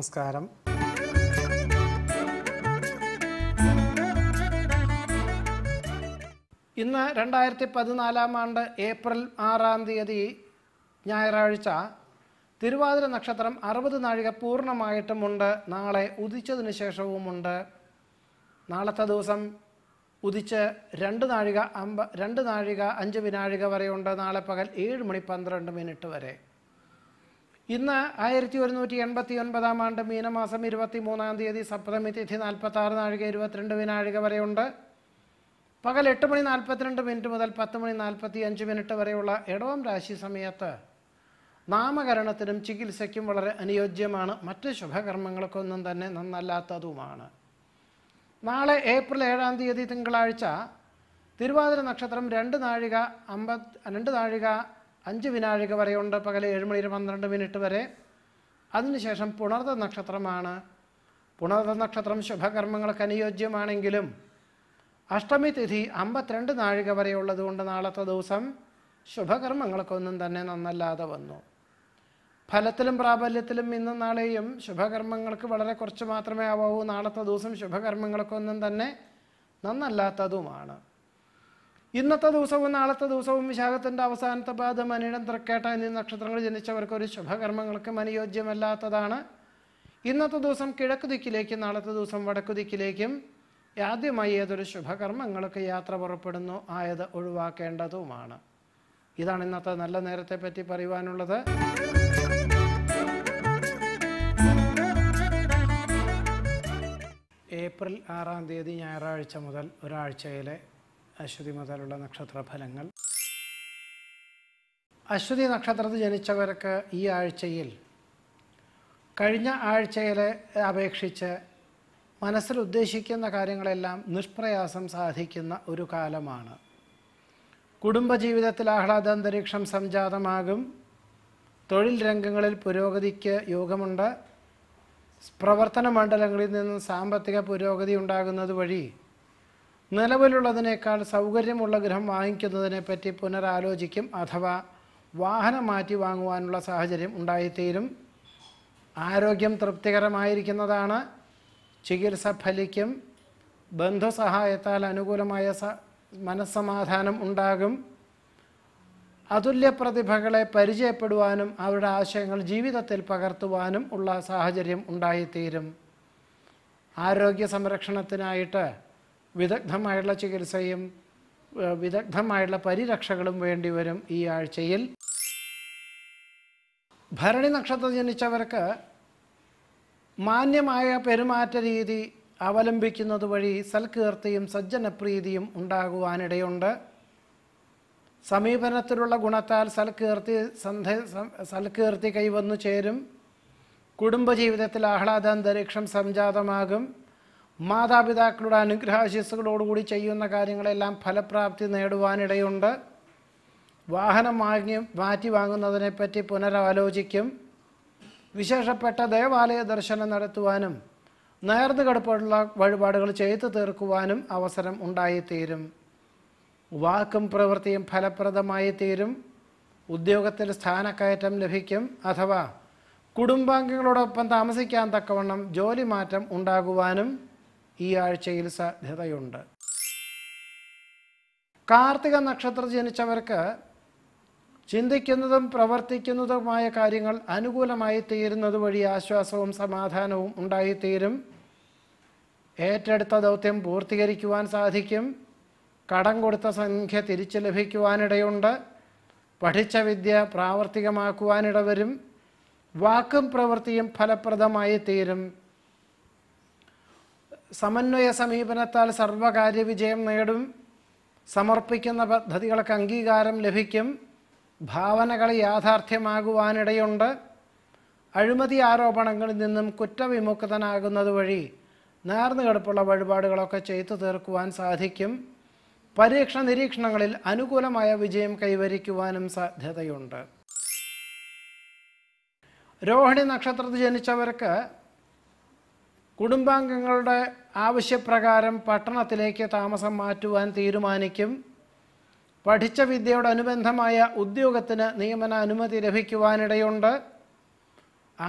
നമസ്കാരം ഇന്ന് രണ്ടായിരത്തി പതിനാലാം ആണ്ട് ഏപ്രിൽ ആറാം തീയതി ഞായറാഴ്ച തിരുവാതിര നക്ഷത്രം അറുപത് നാഴിക പൂർണ്ണമായിട്ടുമുണ്ട് നാളെ ഉദിച്ചതിന് ശേഷവുമുണ്ട് നാളത്തെ ദിവസം ഉദിച്ച് രണ്ട് നാഴിക അമ്പ രണ്ട് നാഴിക അഞ്ച് വിനാഴിക വരെയുണ്ട് നാളെ പകൽ ഏഴ് മണി പന്ത്രണ്ട് മിനിറ്റ് വരെ ഇന്ന് ആയിരത്തി ഒരുന്നൂറ്റി എൺപത്തി ഒൻപതാം ആണ്ട് മീനമാസം ഇരുപത്തി മൂന്നാം തീയതി സപ്തമി തിഥി നാൽപ്പത്താറ് നാഴിക ഇരുപത്തിരണ്ട് വിനാഴിക വരെയുണ്ട് പകൽ എട്ട് മണി നാൽപ്പത്തിരണ്ട് മിനിറ്റ് മുതൽ പത്ത് മണി നാൽപ്പത്തി അഞ്ച് മിനിറ്റ് വരെയുള്ള ഇടവം രാശി സമയത്ത് നാമകരണത്തിനും ചികിത്സയ്ക്കും വളരെ അനുയോജ്യമാണ് മറ്റ് ശുഭകർമ്മങ്ങൾക്കൊന്നും തന്നെ നന്നല്ലാത്തതുമാണ് നാളെ ഏപ്രിൽ ഏഴാം തീയതി തിങ്കളാഴ്ച തിരുവാതിര നക്ഷത്രം രണ്ട് നാഴിക അമ്പ രണ്ട് നാഴിക അഞ്ച് വിനാഴിക വരെയുണ്ട് പകൽ ഏഴ് മണി പന്ത്രണ്ട് മിനിറ്റ് വരെ അതിനുശേഷം പുണർത നക്ഷത്രമാണ് പുണർത നക്ഷത്രം ശുഭകർമ്മങ്ങൾക്ക് അനുയോജ്യമാണെങ്കിലും അഷ്ടമി തിഥി അമ്പത്തിരണ്ട് നാഴിക വരെയുള്ളതുകൊണ്ട് നാളത്തെ ദിവസം ശുഭകർമ്മങ്ങൾക്കൊന്നും തന്നെ നന്നല്ലാതെ വന്നു ഫലത്തിലും പ്രാബല്യത്തിലും ഇന്നും നാളെയും ശുഭകർമ്മങ്ങൾക്ക് വളരെ കുറച്ച് മാത്രമേ ആവാവൂ നാളത്തെ ദിവസം ശുഭകർമ്മങ്ങൾക്കൊന്നും തന്നെ നന്നല്ലാത്തതുമാണ് ഇന്നത്തെ ദിവസവും നാളത്തെ ദിവസവും വിശാഖത്തിൻ്റെ അവസാനത്തെ പാദം അനിടം തൃക്കേട്ട എന്നീ നക്ഷത്രങ്ങൾ ജനിച്ചവർക്ക് ഒരു ശുഭകർമ്മങ്ങൾക്കും അനുയോജ്യമല്ലാത്തതാണ് ഇന്നത്തെ ദിവസം കിഴക്ക് ദിക്കിലേക്കും നാളത്തെ ദിവസം വടക്കു ദിക്കിലേക്കും ആദ്യമായി ഏതൊരു ശുഭകർമ്മങ്ങൾക്ക് യാത്ര പുറപ്പെടുന്നു ആയത് ഒഴിവാക്കേണ്ടതുമാണ് ഇതാണ് ഇന്നത്തെ നല്ല നേരത്തെ പറ്റി പറയുവാനുള്ളത് ഏപ്രിൽ ആറാം തീയതി ഞായറാഴ്ച മുതൽ ഒരാഴ്ചയിലെ അശ്വതി മുതലുള്ള നക്ഷത്ര ഫലങ്ങൾ അശ്വതി നക്ഷത്രത്തിൽ ജനിച്ചവർക്ക് ഈ ആഴ്ചയിൽ കഴിഞ്ഞ ആഴ്ചയിലെ അപേക്ഷിച്ച് മനസ്സിൽ ഉദ്ദേശിക്കുന്ന കാര്യങ്ങളെല്ലാം നിഷ്പ്രയാസം സാധിക്കുന്ന ഒരു കാലമാണ് കുടുംബജീവിതത്തിൽ ആഹ്ലാദാന്തരീക്ഷം സംജാതമാകും തൊഴിൽ രംഗങ്ങളിൽ പുരോഗതിക്ക് യോഗമുണ്ട് പ്രവർത്തന മണ്ഡലങ്ങളിൽ നിന്നും സാമ്പത്തിക പുരോഗതി ഉണ്ടാകുന്നത് വഴി നിലവിലുള്ളതിനേക്കാൾ സൗകര്യമുള്ള ഗൃഹം പറ്റി പുനരാലോചിക്കും അഥവാ വാഹനം മാറ്റി വാങ്ങുവാനുള്ള സാഹചര്യം ഉണ്ടായിത്തീരും ആരോഗ്യം തൃപ്തികരമായിരിക്കുന്നതാണ് ചികിത്സ ഫലിക്കും ബന്ധുസഹായത്താൽ അനുകൂലമായ സ മനസ്സമാധാനം ഉണ്ടാകും അതുല്യ പ്രതിഭകളെ പരിചയപ്പെടുവാനും അവരുടെ ആശയങ്ങൾ ജീവിതത്തിൽ പകർത്തുവാനും ഉള്ള സാഹചര്യം ഉണ്ടായിത്തീരും ആരോഗ്യ സംരക്ഷണത്തിനായിട്ട് വിദഗ്ധമായുള്ള ചികിത്സയും വിദഗ്ധമായുള്ള പരിരക്ഷകളും വേണ്ടിവരും ഈ ആഴ്ചയിൽ ഭരണി നക്ഷത്രം ജനിച്ചവർക്ക് മാന്യമായ പെരുമാറ്റ രീതി അവലംബിക്കുന്നത് വഴി സൽകീർത്തിയും സജ്ജനപ്രീതിയും ഉണ്ടാകുവാനിടയുണ്ട് സമീപനത്തിലുള്ള ഗുണത്താൽ സൽകീർത്തി സന്ധ സൽകീർത്തി കൈവന്നു ചേരും കുടുംബജീവിതത്തിൽ ആഹ്ലാദാന്തരീക്ഷം സംജാതമാകും മാതാപിതാക്കളുടെ അനുഗ്രഹാശിസ്സുകളോടുകൂടി ചെയ്യുന്ന കാര്യങ്ങളെല്ലാം ഫലപ്രാപ്തി നേടുവാനിടയുണ്ട് വാഹനം വാങ്ങി മാറ്റി വാങ്ങുന്നതിനെപ്പറ്റി പുനരാലോചിക്കും വിശേഷപ്പെട്ട ദേവാലയ ദർശനം നടത്തുവാനും കടുപ്പുള്ള വഴിപാടുകൾ ചെയ്തു തീർക്കുവാനും അവസരം ഉണ്ടായിത്തീരും വാക്കും പ്രവൃത്തിയും ഫലപ്രദമായി തീരും ഉദ്യോഗത്തിൽ സ്ഥാനക്കയറ്റം ലഭിക്കും അഥവാ കുടുംബാംഗങ്ങളോടൊപ്പം താമസിക്കാൻ തക്കവണ്ണം ജോലി മാറ്റം ഉണ്ടാകുവാനും ഈ ആഴ്ചയിൽ സാധ്യതയുണ്ട് കാർത്തിക നക്ഷത്രം ജനിച്ചവർക്ക് ചിന്തിക്കുന്നതും പ്രവർത്തിക്കുന്നതുമായ കാര്യങ്ങൾ അനുകൂലമായി തീരുന്നത് വഴി ആശ്വാസവും സമാധാനവും ഉണ്ടായിത്തീരും ഏറ്റെടുത്ത ദൗത്യം പൂർത്തീകരിക്കുവാൻ സാധിക്കും കടം കൊടുത്ത സംഖ്യ തിരിച്ചു ലഭിക്കുവാനിടയുണ്ട് പഠിച്ച വിദ്യ പ്രാവർത്തികമാക്കുവാനിടവരും വാക്കും പ്രവൃത്തിയും ഫലപ്രദമായി തീരും സമന്വയ സമീപനത്താൽ സർവകാര്യ വിജയം നേടും സമർപ്പിക്കുന്ന പദ്ധതികൾക്ക് അംഗീകാരം ലഭിക്കും ഭാവനകൾ യാഥാർത്ഥ്യമാകുവാനിടയുണ്ട് അഴിമതി ആരോപണങ്ങളിൽ നിന്നും കുറ്റവിമുക്തനാകുന്നത് വഴി നേർന്നുകെടുപ്പുള്ള വഴിപാടുകളൊക്കെ ചെയ്തു തീർക്കുവാൻ സാധിക്കും പരീക്ഷ നിരീക്ഷണങ്ങളിൽ അനുകൂലമായ വിജയം കൈവരിക്കുവാനും സാധ്യതയുണ്ട് രോഹിണി നക്ഷത്രത്തിൽ ജനിച്ചവർക്ക് കുടുംബാംഗങ്ങളുടെ ആവശ്യപ്രകാരം പട്ടണത്തിലേക്ക് താമസം മാറ്റുവാൻ തീരുമാനിക്കും പഠിച്ച അനുബന്ധമായ ഉദ്യോഗത്തിന് നിയമന അനുമതി ലഭിക്കുവാനിടയുണ്ട്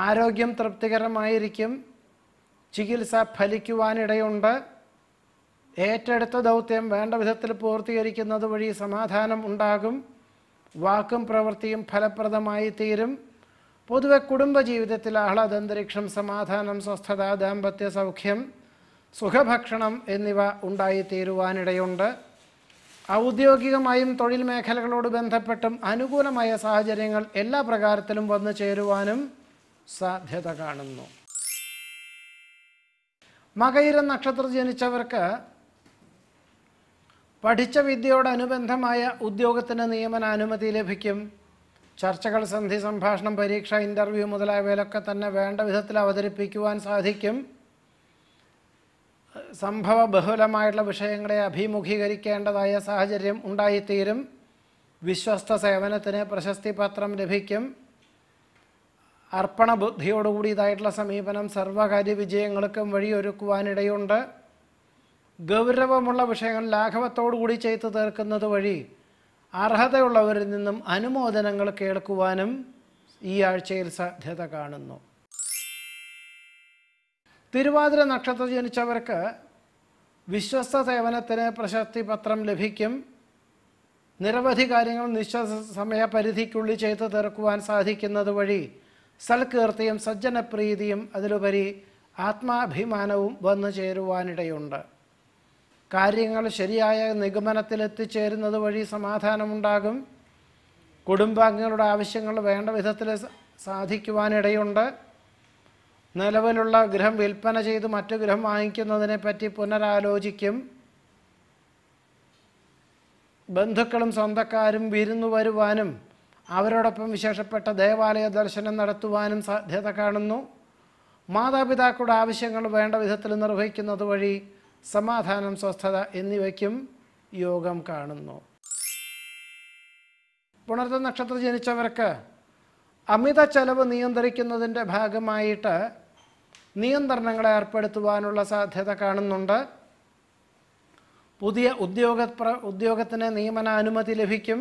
ആരോഗ്യം തൃപ്തികരമായിരിക്കും ചികിത്സ ഫലിക്കുവാനിടയുണ്ട് ഏറ്റെടുത്ത ദൗത്യം വേണ്ട വിധത്തിൽ പൂർത്തീകരിക്കുന്നത് വഴി സമാധാനം ഉണ്ടാകും വാക്കും പ്രവൃത്തിയും ഫലപ്രദമായി തീരും പൊതുവെ കുടുംബജീവിതത്തിൽ ആഹ്ലാദന്തരീക്ഷം സമാധാനം സ്വസ്ഥത ദാമ്പത്യ സൗഖ്യം സുഖഭക്ഷണം എന്നിവ ഉണ്ടായിത്തീരുവാനിടയുണ്ട് ഔദ്യോഗികമായും തൊഴിൽ മേഖലകളോട് ബന്ധപ്പെട്ടും അനുകൂലമായ സാഹചര്യങ്ങൾ എല്ലാ പ്രകാരത്തിലും വന്നു ചേരുവാനും സാധ്യത കാണുന്നു മകയിര നക്ഷത്രം ജനിച്ചവർക്ക് പഠിച്ച വിദ്യയോടനുബന്ധമായ ഉദ്യോഗത്തിന് അനുമതി ലഭിക്കും ചർച്ചകൾ സന്ധി സംഭാഷണം പരീക്ഷ ഇൻ്റർവ്യൂ മുതലായവയിലൊക്കെ തന്നെ വേണ്ട വിധത്തിൽ അവതരിപ്പിക്കുവാൻ സാധിക്കും സംഭവ ബഹുലമായിട്ടുള്ള വിഷയങ്ങളെ അഭിമുഖീകരിക്കേണ്ടതായ സാഹചര്യം ഉണ്ടായിത്തീരും വിശ്വസ്ത സേവനത്തിന് പ്രശസ്തി പത്രം ലഭിക്കും അർപ്പണബുദ്ധിയോടുകൂടി ഇതായിട്ടുള്ള സമീപനം സർവകാര്യ വിജയങ്ങൾക്കും വഴിയൊരുക്കുവാനിടയുണ്ട് ഗൗരവമുള്ള വിഷയങ്ങൾ ലാഘവത്തോടുകൂടി ചെയ്തു തീർക്കുന്നത് വഴി അർഹതയുള്ളവരിൽ നിന്നും അനുമോദനങ്ങൾ കേൾക്കുവാനും ഈ ആഴ്ചയിൽ സാധ്യത കാണുന്നു തിരുവാതിര നക്ഷത്രം ജനിച്ചവർക്ക് വിശ്വസ്ത സേവനത്തിന് പ്രശസ്തി പത്രം ലഭിക്കും നിരവധി കാര്യങ്ങൾ നിശ്ചിത സമയപരിധിക്കുള്ളിൽ ചെയ്തു തീർക്കുവാൻ സാധിക്കുന്നത് വഴി സൽകീർത്തിയും സജ്ജനപ്രീതിയും അതിലുപരി ആത്മാഭിമാനവും വന്നു ചേരുവാനിടയുണ്ട് കാര്യങ്ങൾ ശരിയായ നിഗമനത്തിലെത്തിച്ചേരുന്നത് വഴി സമാധാനമുണ്ടാകും കുടുംബാംഗങ്ങളുടെ ആവശ്യങ്ങൾ വേണ്ട വിധത്തിൽ സാധിക്കുവാനിടയുണ്ട് നിലവിലുള്ള ഗൃഹം വിൽപ്പന ചെയ്ത് മറ്റു ഗൃഹം വാങ്ങിക്കുന്നതിനെ പറ്റി പുനരാലോചിക്കും ബന്ധുക്കളും സ്വന്തക്കാരും വിരുന്നു വരുവാനും അവരോടൊപ്പം വിശേഷപ്പെട്ട ദേവാലയ ദർശനം നടത്തുവാനും സാധ്യത കാണുന്നു മാതാപിതാക്കളുടെ ആവശ്യങ്ങൾ വേണ്ട വിധത്തിൽ നിർവഹിക്കുന്നത് വഴി സമാധാനം സ്വസ്ഥത എന്നിവയ്ക്കും യോഗം കാണുന്നു പുണർത്ത നക്ഷത്രം ജനിച്ചവർക്ക് അമിത ചെലവ് നിയന്ത്രിക്കുന്നതിൻ്റെ ഭാഗമായിട്ട് നിയന്ത്രണങ്ങൾ ഏർപ്പെടുത്തുവാനുള്ള സാധ്യത കാണുന്നുണ്ട് പുതിയ ഉദ്യോഗ ഉദ്യോഗത്തിന് നിയമന അനുമതി ലഭിക്കും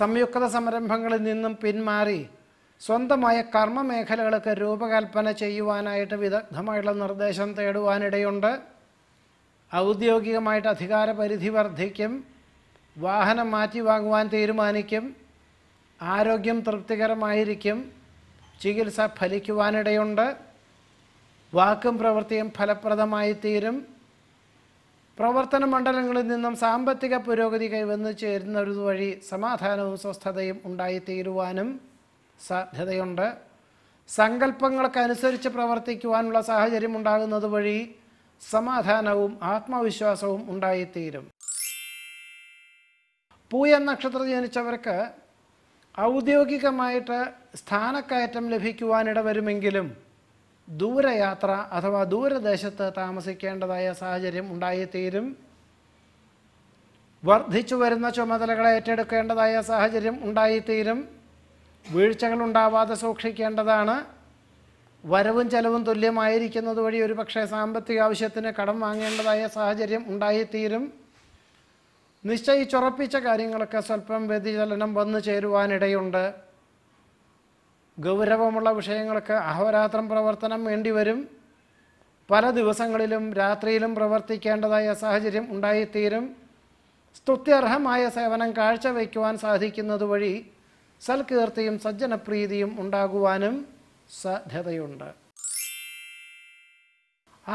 സംയുക്ത സംരംഭങ്ങളിൽ നിന്നും പിന്മാറി സ്വന്തമായ കർമ്മമേഖലകളൊക്കെ രൂപകൽപ്പന ചെയ്യുവാനായിട്ട് വിദഗ്ധമായുള്ള നിർദ്ദേശം തേടുവാനിടയുണ്ട് ഔദ്യോഗികമായിട്ട് പരിധി വർദ്ധിക്കും വാഹനം മാറ്റി വാങ്ങുവാൻ തീരുമാനിക്കും ആരോഗ്യം തൃപ്തികരമായിരിക്കും ചികിത്സ ഫലിക്കുവാനിടയുണ്ട് വാക്കും പ്രവൃത്തിയും ഫലപ്രദമായി തീരും പ്രവർത്തന മണ്ഡലങ്ങളിൽ നിന്നും സാമ്പത്തിക പുരോഗതി കൈവന്നു ചേരുന്നത് വഴി സമാധാനവും സ്വസ്ഥതയും ഉണ്ടായിത്തീരുവാനും സാധ്യതയുണ്ട് സങ്കല്പങ്ങൾക്കനുസരിച്ച് പ്രവർത്തിക്കുവാനുള്ള സാഹചര്യം ഉണ്ടാകുന്നത് വഴി സമാധാനവും ആത്മവിശ്വാസവും ഉണ്ടായിത്തീരും പൂയ നക്ഷത്രം ജനിച്ചവർക്ക് ഔദ്യോഗികമായിട്ട് സ്ഥാനക്കയറ്റം ലഭിക്കുവാനിട വരുമെങ്കിലും ദൂരയാത്ര അഥവാ ദൂരദേശത്ത് താമസിക്കേണ്ടതായ സാഹചര്യം ഉണ്ടായിത്തീരും വർദ്ധിച്ചു വരുന്ന ചുമതലകളെ ഏറ്റെടുക്കേണ്ടതായ സാഹചര്യം ഉണ്ടായിത്തീരും വീഴ്ചകൾ ഉണ്ടാവാതെ സൂക്ഷിക്കേണ്ടതാണ് വരവും ചെലവും തുല്യമായിരിക്കുന്നത് വഴി ഒരു പക്ഷേ സാമ്പത്തിക ആവശ്യത്തിന് കടം വാങ്ങേണ്ടതായ സാഹചര്യം ഉണ്ടായിത്തീരും നിശ്ചയിച്ചുറപ്പിച്ച കാര്യങ്ങളൊക്കെ സ്വല്പം വ്യതിചലനം വന്നു ചേരുവാനിടയുണ്ട് ഗൗരവമുള്ള വിഷയങ്ങൾക്ക് അഹോരാത്രം പ്രവർത്തനം വേണ്ടിവരും പല ദിവസങ്ങളിലും രാത്രിയിലും പ്രവർത്തിക്കേണ്ടതായ സാഹചര്യം ഉണ്ടായിത്തീരും സ്തുത്യർഹമായ സേവനം കാഴ്ചവെക്കുവാൻ സാധിക്കുന്നത് വഴി സൽകീർത്തിയും സജ്ജനപ്രീതിയും ഉണ്ടാകുവാനും സാധ്യതയുണ്ട്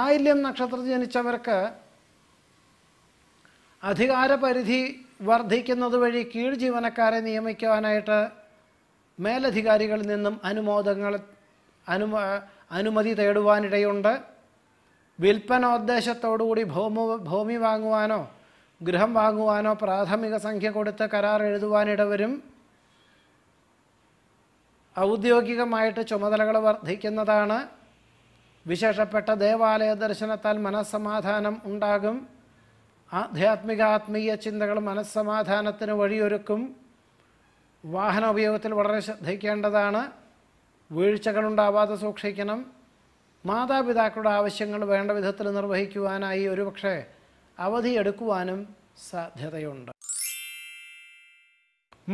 ആയില്യം നക്ഷത്രത്തിൽ ജനിച്ചവർക്ക് അധികാരപരിധി വർദ്ധിക്കുന്നത് വഴി കീഴ് ജീവനക്കാരെ നിയമിക്കുവാനായിട്ട് മേലധികാരികളിൽ നിന്നും അനുമോദങ്ങൾ അനു അനുമതി തേടുവാനിടയുണ്ട് വിൽപ്പനോദ്ദേശത്തോടുകൂടി ഭൂമി ഭൂമി വാങ്ങുവാനോ ഗൃഹം വാങ്ങുവാനോ പ്രാഥമിക സംഖ്യ കൊടുത്ത് കരാർ എഴുതുവാനിടവരും ഔദ്യോഗികമായിട്ട് ചുമതലകൾ വർദ്ധിക്കുന്നതാണ് വിശേഷപ്പെട്ട ദേവാലയ ദർശനത്താൽ മനസ്സമാധാനം ഉണ്ടാകും ആധ്യാത്മികാത്മീയ ചിന്തകൾ മനസ്സമാധാനത്തിന് വഴിയൊരുക്കും വാഹന ഉപയോഗത്തിൽ വളരെ ശ്രദ്ധിക്കേണ്ടതാണ് വീഴ്ചകളുണ്ടാവാതെ സൂക്ഷിക്കണം മാതാപിതാക്കളുടെ ആവശ്യങ്ങൾ വേണ്ട വിധത്തിൽ നിർവഹിക്കുവാനായി ഒരുപക്ഷെ അവധിയെടുക്കുവാനും സാധ്യതയുണ്ട്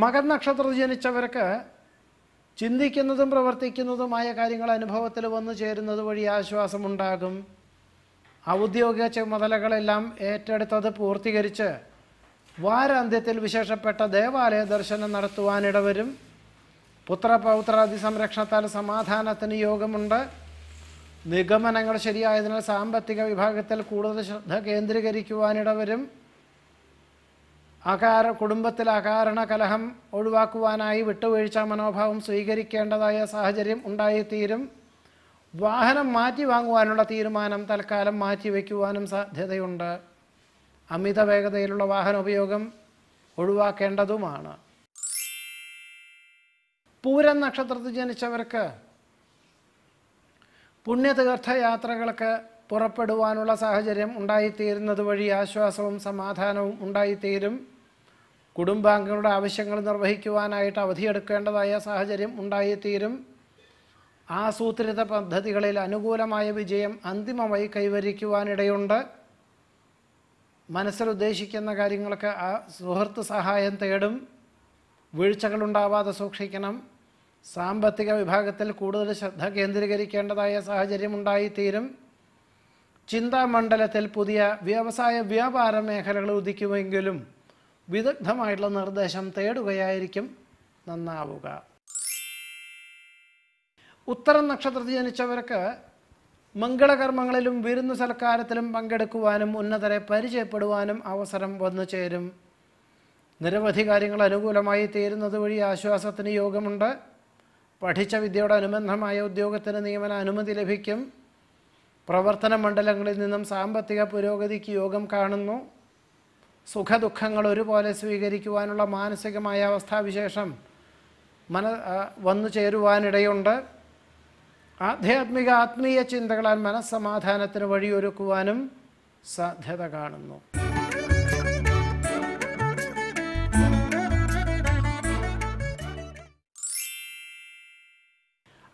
മകൻ നക്ഷത്ര ജനിച്ചവർക്ക് ചിന്തിക്കുന്നതും പ്രവർത്തിക്കുന്നതുമായ കാര്യങ്ങൾ അനുഭവത്തിൽ വന്നു ചേരുന്നത് വഴി ആശ്വാസമുണ്ടാകും ഔദ്യോഗിക ചുമതലകളെല്ലാം ഏറ്റെടുത്തത് പൂർത്തീകരിച്ച് വാരാന്ത്യത്തിൽ വിശേഷപ്പെട്ട ദേവാലയ ദർശനം നടത്തുവാനിടവരും പുത്രപൗത്രാദി സംരക്ഷണത്താൽ സമാധാനത്തിന് യോഗമുണ്ട് നിഗമനങ്ങൾ ശരിയായതിനാൽ സാമ്പത്തിക വിഭാഗത്തിൽ കൂടുതൽ ശ്രദ്ധ കേന്ദ്രീകരിക്കുവാനിടവരും അകാര കുടുംബത്തിൽ അകാരണ കലഹം ഒഴിവാക്കുവാനായി വിട്ടുവീഴ്ച മനോഭാവം സ്വീകരിക്കേണ്ടതായ സാഹചര്യം ഉണ്ടായിത്തീരും വാഹനം മാറ്റി വാങ്ങുവാനുള്ള തീരുമാനം തൽക്കാലം മാറ്റി വയ്ക്കുവാനും സാധ്യതയുണ്ട് അമിത വേഗതയിലുള്ള ഉപയോഗം ഒഴിവാക്കേണ്ടതുമാണ് പൂരം നക്ഷത്രത്തിൽ ജനിച്ചവർക്ക് പുണ്യതീർത്ഥയാത്രകൾക്ക് പുറപ്പെടുവാനുള്ള സാഹചര്യം ഉണ്ടായിത്തീരുന്നത് വഴി ആശ്വാസവും സമാധാനവും ഉണ്ടായിത്തീരും കുടുംബാംഗങ്ങളുടെ ആവശ്യങ്ങൾ നിർവഹിക്കുവാനായിട്ട് അവധിയെടുക്കേണ്ടതായ സാഹചര്യം ഉണ്ടായിത്തീരും ആസൂത്രിത പദ്ധതികളിൽ അനുകൂലമായ വിജയം അന്തിമമായി കൈവരിക്കുവാനിടയുണ്ട് മനസ്സിൽ ഉദ്ദേശിക്കുന്ന കാര്യങ്ങൾക്ക് ആ സുഹൃത്ത് സഹായം തേടും വീഴ്ചകളുണ്ടാവാതെ സൂക്ഷിക്കണം സാമ്പത്തിക വിഭാഗത്തിൽ കൂടുതൽ ശ്രദ്ധ കേന്ദ്രീകരിക്കേണ്ടതായ സാഹചര്യമുണ്ടായിത്തീരും ചിന്താമണ്ഡലത്തിൽ പുതിയ വ്യവസായ വ്യാപാര മേഖലകൾ ഉദിക്കുമെങ്കിലും വിദഗ്ധമായിട്ടുള്ള നിർദ്ദേശം തേടുകയായിരിക്കും നന്നാവുക ഉത്തരം നക്ഷത്രത്തിൽ ജനിച്ചവർക്ക് മംഗളകർമ്മങ്ങളിലും വിരുന്ന് സൽക്കാരത്തിലും പങ്കെടുക്കുവാനും ഉന്നതരെ പരിചയപ്പെടുവാനും അവസരം വന്നു ചേരും നിരവധി കാര്യങ്ങൾ അനുകൂലമായി തീരുന്നത് വഴി ആശ്വാസത്തിന് യോഗമുണ്ട് പഠിച്ച അനുബന്ധമായ ഉദ്യോഗത്തിന് നിയമന അനുമതി ലഭിക്കും പ്രവർത്തന മണ്ഡലങ്ങളിൽ നിന്നും സാമ്പത്തിക പുരോഗതിക്ക് യോഗം കാണുന്നു സുഖദുഃഖങ്ങൾ ഒരുപോലെ സ്വീകരിക്കുവാനുള്ള മാനസികമായ അവസ്ഥാവിശേഷം മന വന്നു ചേരുവാനിടയുണ്ട് ആധ്യാത്മിക ആത്മീയ ചിന്തകളാൽ മനസ്സമാധാനത്തിന് വഴിയൊരുക്കുവാനും സാധ്യത കാണുന്നു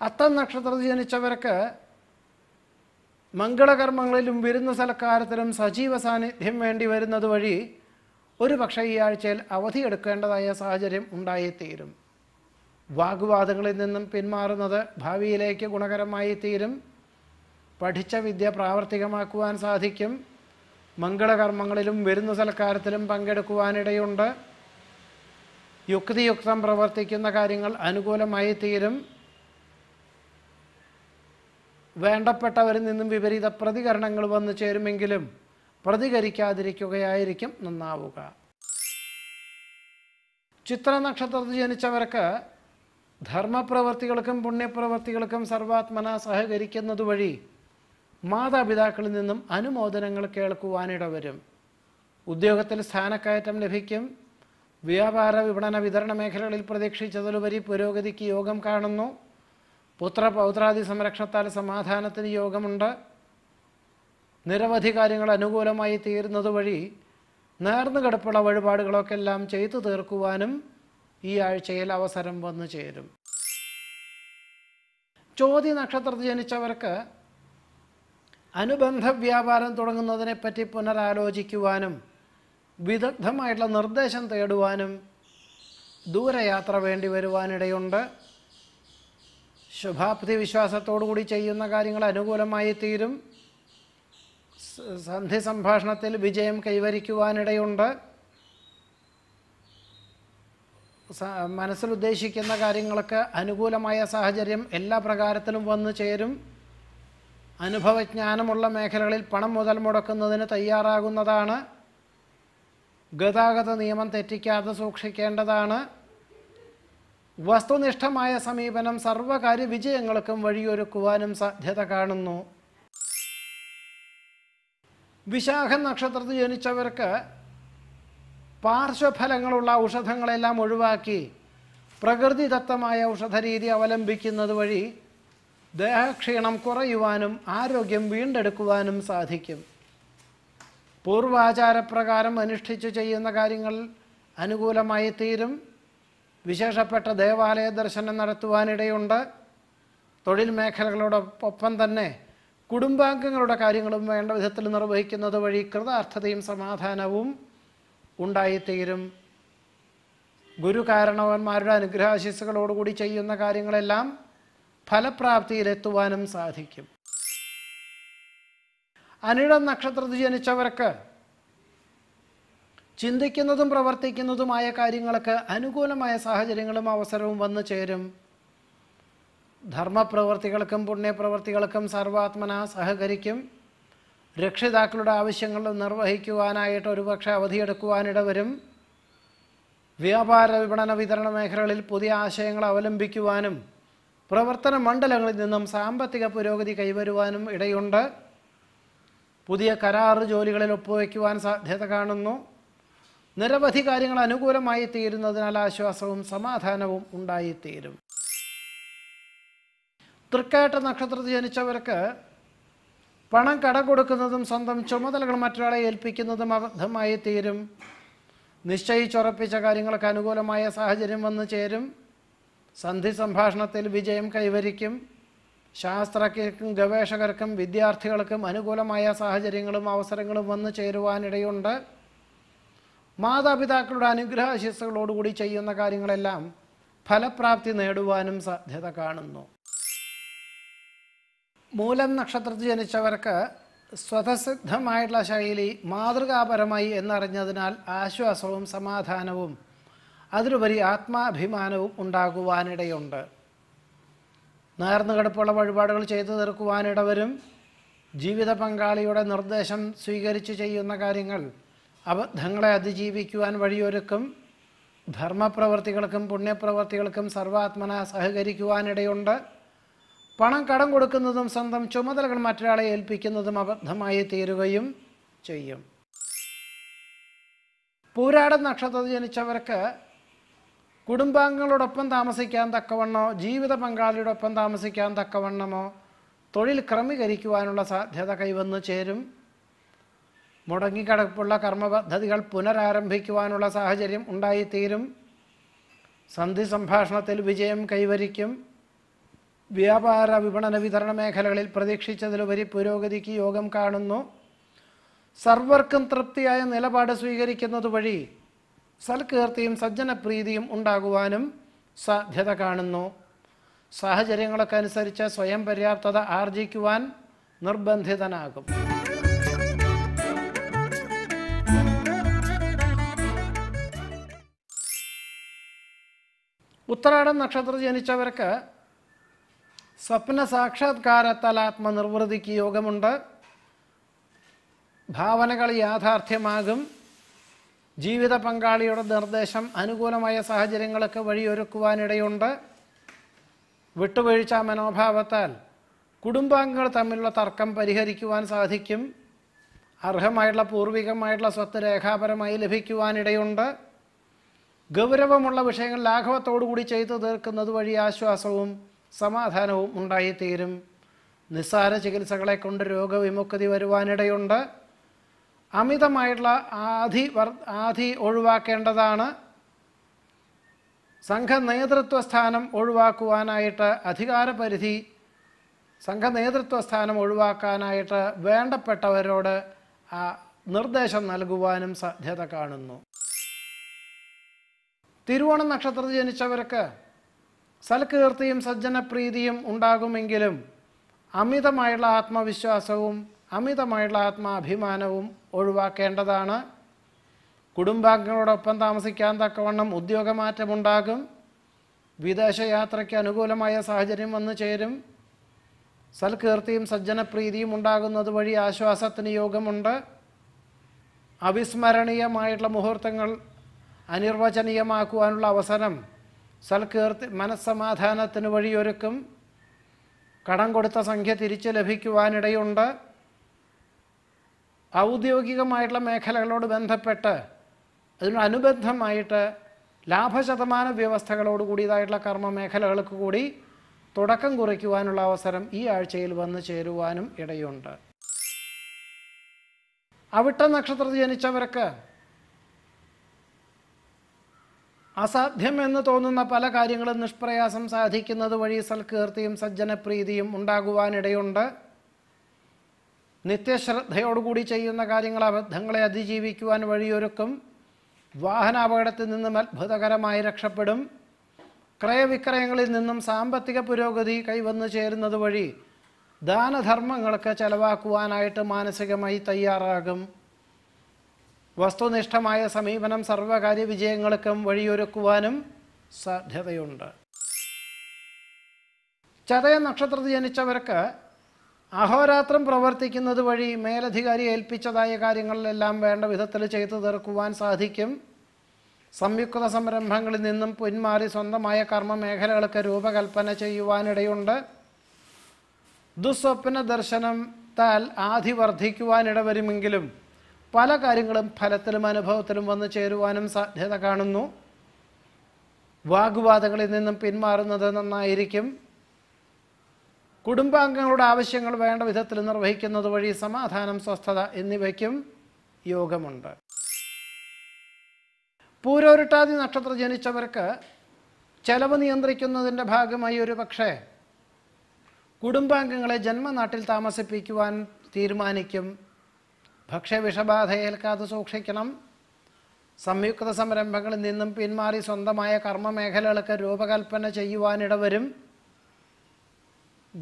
അത്തം നക്ഷത്രത്തിൽ ജനിച്ചവർക്ക് മംഗളകർമ്മങ്ങളിലും വിരുന്ന സൽക്കാരത്തിലും സജീവ സാന്നിധ്യം വേണ്ടി വരുന്നത് വഴി ഒരു പക്ഷേ ഈ ആഴ്ചയിൽ അവധിയെടുക്കേണ്ടതായ സാഹചര്യം ഉണ്ടായിത്തീരും വാഗ്വാദങ്ങളിൽ നിന്നും പിന്മാറുന്നത് ഭാവിയിലേക്ക് ഗുണകരമായി തീരും പഠിച്ച വിദ്യ പ്രാവർത്തികമാക്കുവാൻ സാധിക്കും മംഗളകർമ്മങ്ങളിലും വരുന്ന സൽക്കാരത്തിലും പങ്കെടുക്കുവാനിടയുണ്ട് യുക്തിയുക്തം പ്രവർത്തിക്കുന്ന കാര്യങ്ങൾ അനുകൂലമായി തീരും വേണ്ടപ്പെട്ടവരിൽ നിന്നും വിപരീത പ്രതികരണങ്ങൾ വന്നു ചേരുമെങ്കിലും പ്രതികരിക്കാതിരിക്കുകയായിരിക്കും നന്നാവുക ചിത്ര ജനിച്ചവർക്ക് ധർമ്മപ്രവർത്തികൾക്കും പുണ്യപ്രവർത്തികൾക്കും സർവാത്മന സഹകരിക്കുന്നത് വഴി മാതാപിതാക്കളിൽ നിന്നും അനുമോദനങ്ങൾ കേൾക്കുവാനിട വരും ഉദ്യോഗത്തിൽ സ്ഥാനക്കയറ്റം ലഭിക്കും വ്യാപാര വിപണന വിതരണ മേഖലകളിൽ പ്രതീക്ഷിച്ചതിലുപരി പുരോഗതിക്ക് യോഗം കാണുന്നു പുത്ര പൗത്രാദി സംരക്ഷണത്താൽ സമാധാനത്തിന് യോഗമുണ്ട് നിരവധി കാര്യങ്ങൾ അനുകൂലമായി തീരുന്നതുവഴി നേർന്നു നേർന്നുകിടപ്പുള്ള വഴിപാടുകളൊക്കെ എല്ലാം ചെയ്തു തീർക്കുവാനും ഈ ആഴ്ചയിൽ അവസരം വന്നു ചേരും ചോതി നക്ഷത്രത്തിൽ ജനിച്ചവർക്ക് അനുബന്ധ വ്യാപാരം തുടങ്ങുന്നതിനെപ്പറ്റി പുനരാലോചിക്കുവാനും വിദഗ്ധമായിട്ടുള്ള നിർദ്ദേശം തേടുവാനും ദൂരയാത്ര വേണ്ടി വരുവാനിടയുണ്ട് ശുഭാപ്തി വിശ്വാസത്തോടുകൂടി ചെയ്യുന്ന കാര്യങ്ങൾ അനുകൂലമായി തീരും സന്ധി സംഭാഷണത്തിൽ വിജയം കൈവരിക്കുവാനിടയുണ്ട് മനസ്സിൽ ഉദ്ദേശിക്കുന്ന കാര്യങ്ങളൊക്കെ അനുകൂലമായ സാഹചര്യം എല്ലാ പ്രകാരത്തിലും വന്നു ചേരും അനുഭവജ്ഞാനമുള്ള മേഖലകളിൽ പണം മുതൽ മുടക്കുന്നതിന് തയ്യാറാകുന്നതാണ് ഗതാഗത നിയമം തെറ്റിക്കാതെ സൂക്ഷിക്കേണ്ടതാണ് വസ്തുനിഷ്ഠമായ സമീപനം സർവകാര്യ വിജയങ്ങൾക്കും വഴിയൊരുക്കുവാനും സാധ്യത കാണുന്നു വിശാഖ നക്ഷത്രത്തിൽ ജനിച്ചവർക്ക് പാർശ്വഫലങ്ങളുള്ള ഔഷധങ്ങളെല്ലാം ഒഴിവാക്കി പ്രകൃതിദത്തമായ ഔഷധരീതി അവലംബിക്കുന്നത് വഴി ദേഹക്ഷീണം കുറയുവാനും ആരോഗ്യം വീണ്ടെടുക്കുവാനും സാധിക്കും പൂർവാചാരപ്രകാരം അനുഷ്ഠിച്ചു ചെയ്യുന്ന കാര്യങ്ങൾ അനുകൂലമായി തീരും വിശേഷപ്പെട്ട ദേവാലയ ദർശനം നടത്തുവാനിടയുണ്ട് തൊഴിൽ മേഖലകളോടൊപ്പം തന്നെ കുടുംബാംഗങ്ങളുടെ കാര്യങ്ങളും വേണ്ട വിധത്തിൽ നിർവഹിക്കുന്നത് വഴി കൃതാർത്ഥതയും സമാധാനവും ഉണ്ടായിത്തീരും ഗുരു കാരണവന്മാരുടെ അനുഗ്രഹാശിസുകളോടുകൂടി ചെയ്യുന്ന കാര്യങ്ങളെല്ലാം ഫലപ്രാപ്തിയിലെത്തുവാനും സാധിക്കും അനിഴം നക്ഷത്രത്തിൽ ജനിച്ചവർക്ക് ചിന്തിക്കുന്നതും പ്രവർത്തിക്കുന്നതുമായ കാര്യങ്ങൾക്ക് അനുകൂലമായ സാഹചര്യങ്ങളും അവസരവും വന്നു ചേരും ധർമ്മപ്രവർത്തികൾക്കും പുണ്യപ്രവർത്തികൾക്കും സർവാത്മന സഹകരിക്കും രക്ഷിതാക്കളുടെ ആവശ്യങ്ങൾ നിർവഹിക്കുവാനായിട്ട് ഒരുപക്ഷെ അവധിയെടുക്കുവാനിട വരും വ്യാപാര വിപണന വിതരണ മേഖലകളിൽ പുതിയ ആശയങ്ങൾ അവലംബിക്കുവാനും പ്രവർത്തന മണ്ഡലങ്ങളിൽ നിന്നും സാമ്പത്തിക പുരോഗതി കൈവരുവാനും ഇടയുണ്ട് പുതിയ കരാറ് ജോലികളിൽ ഒപ്പുവയ്ക്കുവാൻ സാധ്യത കാണുന്നു നിരവധി കാര്യങ്ങൾ അനുകൂലമായി തീരുന്നതിനാൽ ആശ്വാസവും സമാധാനവും ഉണ്ടായിത്തീരും തൃക്കേട്ട നക്ഷത്രത്തിൽ ജനിച്ചവർക്ക് പണം കട കൊടുക്കുന്നതും സ്വന്തം ചുമതലകൾ മറ്റൊരാളെ ഏൽപ്പിക്കുന്നതും അബദ്ധമായി തീരും നിശ്ചയിച്ചുറപ്പിച്ച കാര്യങ്ങൾക്ക് അനുകൂലമായ സാഹചര്യം വന്നു ചേരും സന്ധി സംഭാഷണത്തിൽ വിജയം കൈവരിക്കും ശാസ്ത്രജ്ഞർക്കും ഗവേഷകർക്കും വിദ്യാർത്ഥികൾക്കും അനുകൂലമായ സാഹചര്യങ്ങളും അവസരങ്ങളും വന്നു ചേരുവാനിടയുണ്ട് മാതാപിതാക്കളുടെ അനുഗ്രഹ ശിസ്സുകളോടുകൂടി ചെയ്യുന്ന കാര്യങ്ങളെല്ലാം ഫലപ്രാപ്തി നേടുവാനും സാധ്യത കാണുന്നു മൂലം നക്ഷത്രത്തിൽ ജനിച്ചവർക്ക് സ്വതസിദ്ധമായിട്ടുള്ള ശൈലി മാതൃകാപരമായി എന്നറിഞ്ഞതിനാൽ ആശ്വാസവും സമാധാനവും അതിലുപരി ആത്മാഭിമാനവും ഉണ്ടാകുവാനിടയുണ്ട് നേർന്നു കിടപ്പുള്ള വഴിപാടുകൾ ചെയ്തു തീർക്കുവാനിടവരും ജീവിത പങ്കാളിയുടെ നിർദ്ദേശം സ്വീകരിച്ച് ചെയ്യുന്ന കാര്യങ്ങൾ അബദ്ധങ്ങളെ അതിജീവിക്കുവാൻ വഴിയൊരുക്കും ധർമ്മപ്രവർത്തികൾക്കും പുണ്യപ്രവർത്തികൾക്കും സർവാത്മന സഹകരിക്കുവാനിടയുണ്ട് പണം കടം കൊടുക്കുന്നതും സ്വന്തം ചുമതലകൾ മറ്റൊരാളെ ഏൽപ്പിക്കുന്നതും അബദ്ധമായി തീരുകയും ചെയ്യും പൂരാട നക്ഷത്രത്തിൽ ജനിച്ചവർക്ക് കുടുംബാംഗങ്ങളോടൊപ്പം താമസിക്കാൻ തക്കവണ്ണോ ജീവിത പങ്കാളിയോടൊപ്പം താമസിക്കാൻ തക്കവണ്ണമോ തൊഴിൽ ക്രമീകരിക്കുവാനുള്ള സാധ്യത കൈവന്നു ചേരും മുടങ്ങിക്കിടപ്പുള്ള കർമ്മപദ്ധതികൾ പുനരാരംഭിക്കുവാനുള്ള സാഹചര്യം ഉണ്ടായിത്തീരും സന്ധി സംഭാഷണത്തിൽ വിജയം കൈവരിക്കും വ്യാപാര വിപണന വിതരണ മേഖലകളിൽ പ്രതീക്ഷിച്ചതിലുപരി പുരോഗതിക്ക് യോഗം കാണുന്നു സർവർക്കും തൃപ്തിയായ നിലപാട് സ്വീകരിക്കുന്നത് വഴി സൽകീർത്തിയും സജ്ജനപ്രീതിയും ഉണ്ടാകുവാനും സാധ്യത കാണുന്നു സാഹചര്യങ്ങളൊക്കെ അനുസരിച്ച് സ്വയം പര്യാപ്തത ആർജിക്കുവാൻ നിർബന്ധിതനാകും ഉത്തരാടം നക്ഷത്രം ജനിച്ചവർക്ക് സ്വപ്ന സാക്ഷാത്കാരത്താൽ ആത്മനിർവൃതിക്ക് യോഗമുണ്ട് ഭാവനകൾ യാഥാർത്ഥ്യമാകും ജീവിത പങ്കാളിയുടെ നിർദ്ദേശം അനുകൂലമായ സാഹചര്യങ്ങളൊക്കെ വഴിയൊരുക്കുവാനിടയുണ്ട് വിട്ടുവീഴ്ച മനോഭാവത്താൽ കുടുംബാംഗങ്ങൾ തമ്മിലുള്ള തർക്കം പരിഹരിക്കുവാൻ സാധിക്കും അർഹമായിട്ടുള്ള പൂർവികമായിട്ടുള്ള സ്വത്ത് രേഖാപരമായി ലഭിക്കുവാനിടയുണ്ട് ഗൗരവമുള്ള വിഷയങ്ങൾ ലാഘവത്തോടു കൂടി ചെയ്തു തീർക്കുന്നത് വഴി ആശ്വാസവും സമാധാനവും ഉണ്ടായിത്തീരും നിസ്സാര ചികിത്സകളെ കൊണ്ട് രോഗവിമുക്തി വരുവാനിടയുണ്ട് അമിതമായിട്ടുള്ള ആധി വർ ആധി ഒഴിവാക്കേണ്ടതാണ് സംഘ നേതൃത്വ സ്ഥാനം ഒഴിവാക്കുവാനായിട്ട് അധികാരപരിധി സംഘ നേതൃത്വ സ്ഥാനം ഒഴിവാക്കാനായിട്ട് വേണ്ടപ്പെട്ടവരോട് നിർദ്ദേശം നൽകുവാനും സാധ്യത കാണുന്നു തിരുവോണം നക്ഷത്രത്തിൽ ജനിച്ചവർക്ക് സൽകീർത്തിയും സജ്ജനപ്രീതിയും ഉണ്ടാകുമെങ്കിലും അമിതമായുള്ള ആത്മവിശ്വാസവും അമിതമായുള്ള ആത്മാഭിമാനവും ഒഴിവാക്കേണ്ടതാണ് കുടുംബാംഗങ്ങളോടൊപ്പം താമസിക്കാൻ തക്കവണ്ണം ഉദ്യോഗമാറ്റമുണ്ടാകും വിദേശയാത്രയ്ക്ക് അനുകൂലമായ സാഹചര്യം വന്നു ചേരും സൽകീർത്തിയും സജ്ജനപ്രീതിയും ഉണ്ടാകുന്നത് വഴി ആശ്വാസത്തിന് യോഗമുണ്ട് അവിസ്മരണീയമായിട്ടുള്ള മുഹൂർത്തങ്ങൾ അനിർവചനീയമാക്കുവാനുള്ള അവസരം സൽകീർത്തി മനസ്സമാധാനത്തിന് വഴിയൊരുക്കും കടം കൊടുത്ത സംഖ്യ തിരിച്ച് ലഭിക്കുവാനിടയുണ്ട് ഔദ്യോഗികമായിട്ടുള്ള മേഖലകളോട് ബന്ധപ്പെട്ട് അതിനനുബന്ധമായിട്ട് ലാഭശതമാന വ്യവസ്ഥകളോട് കൂടിയതായിട്ടുള്ള കർമ്മ മേഖലകൾക്ക് കൂടി തുടക്കം കുറിക്കുവാനുള്ള അവസരം ഈ ആഴ്ചയിൽ വന്നു ചേരുവാനും ഇടയുണ്ട് അവിട്ട നക്ഷത്രത്തിൽ ജനിച്ചവർക്ക് അസാധ്യം എന്ന് തോന്നുന്ന പല കാര്യങ്ങളും നിഷ്പ്രയാസം സാധിക്കുന്നത് വഴി സൽകീർത്തിയും സജ്ജനപ്രീതിയും ഉണ്ടാകുവാനിടയുണ്ട് നിത്യശ്രദ്ധയോടുകൂടി ചെയ്യുന്ന കാര്യങ്ങൾ അബദ്ധങ്ങളെ അതിജീവിക്കുവാൻ വഴിയൊരുക്കും വാഹനാപകടത്തിൽ നിന്നും അത്ഭുതകരമായി രക്ഷപ്പെടും ക്രയവിക്രയങ്ങളിൽ നിന്നും സാമ്പത്തിക പുരോഗതി കൈവന്നു ചേരുന്നത് വഴി ദാനധർമ്മങ്ങൾക്ക് ചെലവാക്കുവാനായിട്ട് മാനസികമായി തയ്യാറാകും വസ്തുനിഷ്ഠമായ സമീപനം സർവകാര്യ വിജയങ്ങൾക്കും വഴിയൊരുക്കുവാനും സാധ്യതയുണ്ട് ചതയ നക്ഷത്രത്തിൽ ജനിച്ചവർക്ക് അഹോരാത്രം പ്രവർത്തിക്കുന്നത് വഴി മേലധികാരി ഏൽപ്പിച്ചതായ കാര്യങ്ങളിലെല്ലാം വേണ്ട വിധത്തിൽ ചെയ്തു തീർക്കുവാൻ സാധിക്കും സംയുക്ത സംരംഭങ്ങളിൽ നിന്നും പിന്മാറി സ്വന്തമായ കർമ്മ മേഖലകൾക്ക് രൂപകൽപ്പന ചെയ്യുവാനിടയുണ്ട് ദുസ്വപ്ന ദർശനത്താൽ ആധി വർദ്ധിക്കുവാനിടവരുമെങ്കിലും പല കാര്യങ്ങളും ഫലത്തിലും അനുഭവത്തിലും വന്നു ചേരുവാനും സാധ്യത കാണുന്നു വാഗ്വാദങ്ങളിൽ നിന്നും പിന്മാറുന്നത് നന്നായിരിക്കും കുടുംബാംഗങ്ങളുടെ ആവശ്യങ്ങൾ വേണ്ട വിധത്തിൽ നിർവഹിക്കുന്നത് വഴി സമാധാനം സ്വസ്ഥത എന്നിവയ്ക്കും യോഗമുണ്ട് പൂരോരുട്ടാതി നക്ഷത്ര ജനിച്ചവർക്ക് ചെലവ് നിയന്ത്രിക്കുന്നതിൻ്റെ ഭാഗമായി ഒരു പക്ഷേ കുടുംബാംഗങ്ങളെ ജന്മനാട്ടിൽ താമസിപ്പിക്കുവാൻ തീരുമാനിക്കും ഭക്ഷ്യവിഷബാധയേൽക്കാതെ സൂക്ഷിക്കണം സംയുക്ത സംരംഭങ്ങളിൽ നിന്നും പിന്മാറി സ്വന്തമായ കർമ്മമേഖലകൾക്ക് രൂപകൽപ്പന ചെയ്യുവാനിടവരും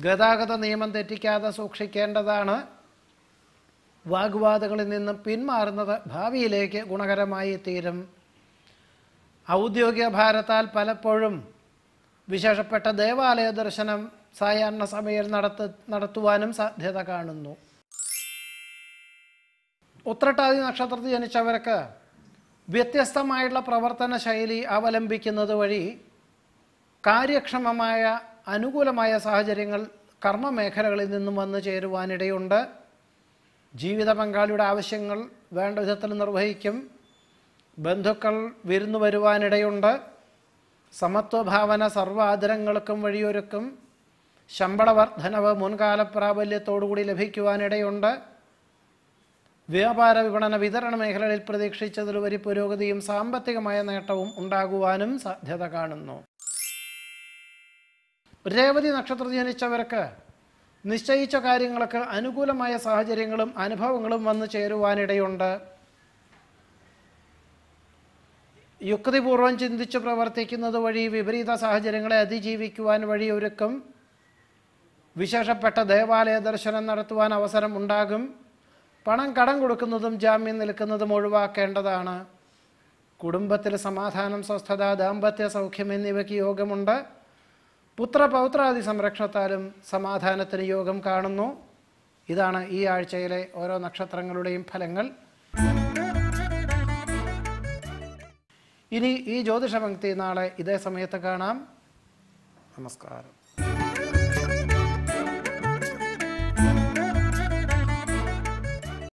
ഗതാഗത നിയമം തെറ്റിക്കാതെ സൂക്ഷിക്കേണ്ടതാണ് വാഗ്വാദങ്ങളിൽ നിന്നും പിന്മാറുന്നത് ഭാവിയിലേക്ക് ഗുണകരമായി തീരും ഔദ്യോഗിക ഭാരത്താൽ പലപ്പോഴും വിശേഷപ്പെട്ട ദേവാലയ ദർശനം സായാഹ്ന സമയം നടത്ത നടത്തുവാനും സാധ്യത കാണുന്നു ഉത്രട്ടാതി നക്ഷത്രത്തിൽ ജനിച്ചവർക്ക് വ്യത്യസ്തമായിട്ടുള്ള പ്രവർത്തന ശൈലി അവലംബിക്കുന്നത് വഴി കാര്യക്ഷമമായ അനുകൂലമായ സാഹചര്യങ്ങൾ കർമ്മമേഖലകളിൽ നിന്നും വന്നു ചേരുവാനിടയുണ്ട് ജീവിത പങ്കാളിയുടെ ആവശ്യങ്ങൾ വേണ്ട വിധത്തിൽ നിർവഹിക്കും ബന്ധുക്കൾ വിരുന്നു വരുവാനിടയുണ്ട് സമത്വഭാവന സർവ്വ ആദരങ്ങൾക്കും വഴിയൊരുക്കും ശമ്പളവർദ്ധനവ് മുൻകാല പ്രാബല്യത്തോടുകൂടി ലഭിക്കുവാനിടയുണ്ട് വ്യാപാര വിപണന വിതരണ മേഖലകളിൽ പ്രതീക്ഷിച്ചതിലുപരി പുരോഗതിയും സാമ്പത്തികമായ നേട്ടവും ഉണ്ടാകുവാനും സാധ്യത കാണുന്നു രേവതി നക്ഷത്രം ജനിച്ചവർക്ക് നിശ്ചയിച്ച കാര്യങ്ങൾക്ക് അനുകൂലമായ സാഹചര്യങ്ങളും അനുഭവങ്ങളും വന്നു ചേരുവാനിടയുണ്ട് യുക്തിപൂർവ്വം ചിന്തിച്ച് പ്രവർത്തിക്കുന്നത് വഴി വിപരീത സാഹചര്യങ്ങളെ അതിജീവിക്കുവാൻ വഴിയൊരുക്കും വിശേഷപ്പെട്ട ദേവാലയ ദർശനം നടത്തുവാൻ അവസരം ഉണ്ടാകും പണം കടം കൊടുക്കുന്നതും ജാമ്യം നിൽക്കുന്നതും ഒഴിവാക്കേണ്ടതാണ് കുടുംബത്തിൽ സമാധാനം സ്വസ്ഥത ദാമ്പത്യ സൗഖ്യം എന്നിവയ്ക്ക് യോഗമുണ്ട് പുത്ര പൗത്രാദി സംരക്ഷണത്താലും സമാധാനത്തിന് യോഗം കാണുന്നു ഇതാണ് ഈ ആഴ്ചയിലെ ഓരോ നക്ഷത്രങ്ങളുടെയും ഫലങ്ങൾ ഇനി ഈ ജ്യോതിഷ പങ്ക്തി നാളെ ഇതേ സമയത്ത് കാണാം നമസ്കാരം